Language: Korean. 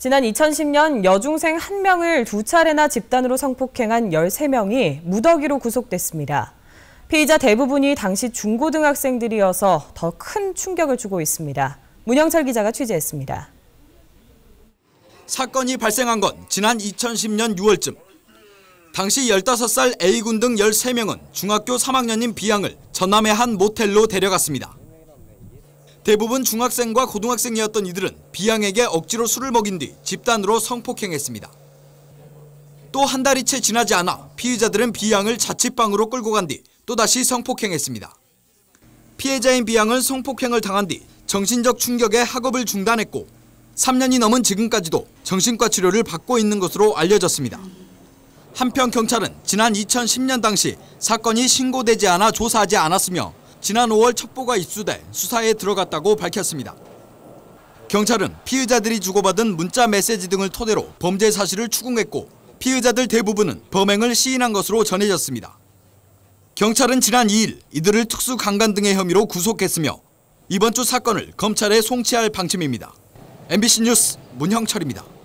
지난 2010년 여중생 한명을두 차례나 집단으로 성폭행한 13명이 무더기로 구속됐습니다. 피의자 대부분이 당시 중고등학생들이어서 더 큰 충격을 주고 있습니다. 문영철 기자가 취재했습니다. 사건이 발생한 건 지난 2010년 6월쯤. 당시 15살 A군 등 13명은 중학교 3학년인 B양을 전남의 한 모텔로 데려갔습니다. 대부분 중학생과 고등학생이었던 이들은 비양에게 억지로 술을 먹인 뒤 집단으로 성폭행했습니다. 또 한 달이 채 지나지 않아 피의자들은 비양을 자취방으로 끌고 간 뒤 또다시 성폭행했습니다. 피해자인 비양은 성폭행을 당한 뒤 정신적 충격에 학업을 중단했고 3년이 넘은 지금까지도 정신과 치료를 받고 있는 것으로 알려졌습니다. 한편 경찰은 지난 2010년 당시 사건이 신고되지 않아 조사하지 않았으며 지난 5월 첩보가 입수돼 수사에 들어갔다고 밝혔습니다. 경찰은 피의자들이 주고받은 문자 메시지 등을 토대로 범죄 사실을 추궁했고 피의자들 대부분은 범행을 시인한 것으로 전해졌습니다. 경찰은 지난 2일 이들을 특수 강간 등의 혐의로 구속했으며 이번 주 사건을 검찰에 송치할 방침입니다. MBC 뉴스 문형철입니다.